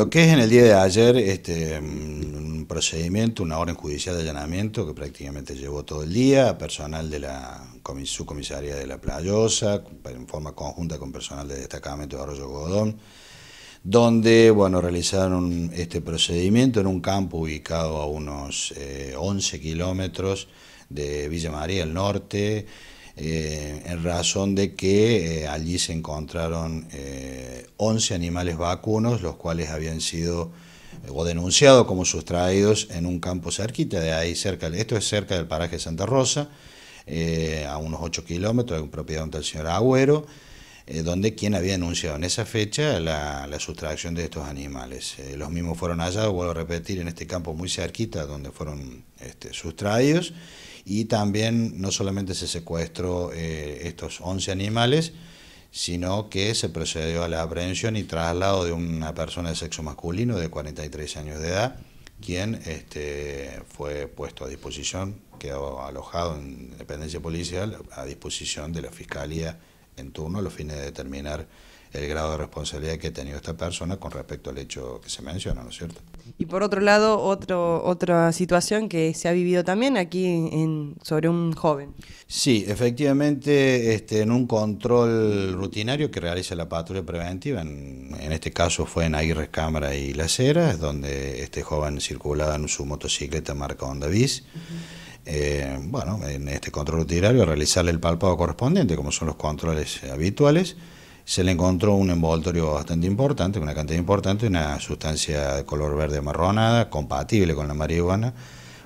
Lo que es en el día de ayer, este, un procedimiento, una orden judicial de allanamiento que prácticamente llevó todo el día, personal de la subcomisaría de La Playosa, en forma conjunta con personal de destacamento de Arroyo Godón, donde bueno, realizaron este procedimiento en un campo ubicado a unos 11 eh, kilómetros de Villa María, del norte, eh, en razón de que eh, allí se encontraron 11 eh, animales vacunos, los cuales habían sido o denunciados como sustraídos en un campo cerquita de ahí, cerca, esto es cerca del paraje Santa Rosa, a unos 8 kilómetros, de propiedad del señor Agüero. Eh, donde quien había anunciado en esa fecha la, sustracción de estos animales. Eh, los mismos fueron hallados, vuelvo a repetir, en este campo muy cerquita donde fueron este, sustraídos y también no solamente se secuestró eh, estos 11 animales, sino que se procedió a la aprehensión y traslado de una persona de sexo masculino de 43 años de edad, quien este, fue puesto a disposición, quedó alojado en dependencia policial a disposición de la Fiscalía en turno a los fines de determinar el grado de responsabilidad que ha tenido esta persona con respecto al hecho que se menciona, ¿no es cierto? Y por otro lado, otro, otra situación que se ha vivido también aquí en, sobre un joven. Sí, efectivamente, este, en un control rutinario que realiza la patrulla preventiva, en, este caso fue en Aguirres Cámara y Las Heras, donde este joven circulaba en su motocicleta marca Honda Bis. Eh, bueno, en este control rutinario, realizarle el palpado correspondiente, como son los controles eh, habituales. Se le encontró un envoltorio bastante importante, una cantidad importante, una sustancia de color verde amarronada, compatible con la marihuana,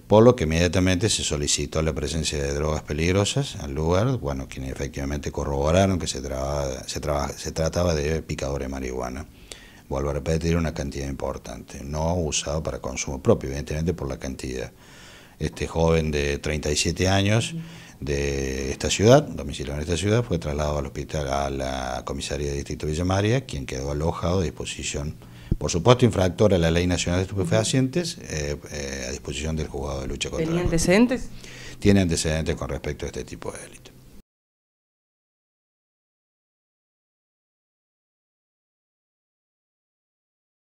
por lo que inmediatamente se solicitó la presencia de drogas peligrosas al lugar, bueno, quienes efectivamente corroboraron que se, se trataba de picadores de marihuana vuelvo a repetir, una cantidad importante, no usado para consumo propio, evidentemente por la cantidad este joven de 37 años de esta ciudad, domiciliado en esta ciudad, fue trasladado al hospital, a la comisaría de distrito Villa María, quien quedó alojado a disposición, por supuesto, infractor a la ley nacional de estupefacientes, eh, eh, a disposición del juzgado de lucha contra ¿Tenía antecedentes? Tiene antecedentes con respecto a este tipo de delitos.